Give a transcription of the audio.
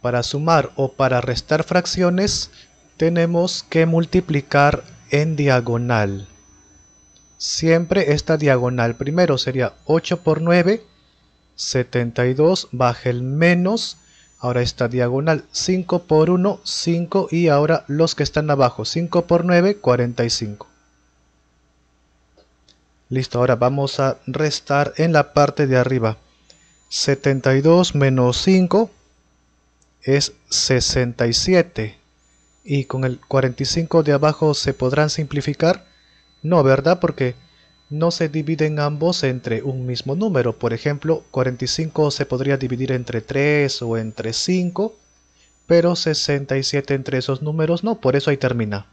Para sumar o para restar fracciones tenemos que multiplicar en diagonal. Siempre esta diagonal primero sería 8 por 9, 72, baja el menos, ahora esta diagonal 5 por 1, 5 y ahora los que están abajo 5 por 9, 45. Listo, ahora vamos a restar en la parte de arriba. 72 menos 5 es 67 y con el 45 de abajo se podrán simplificar? No, ¿verdad? Porque no se dividen ambos entre un mismo número. Por ejemplo, 45 se podría dividir entre 3 o entre 5, pero 67 entre esos números no, por eso ahí termina.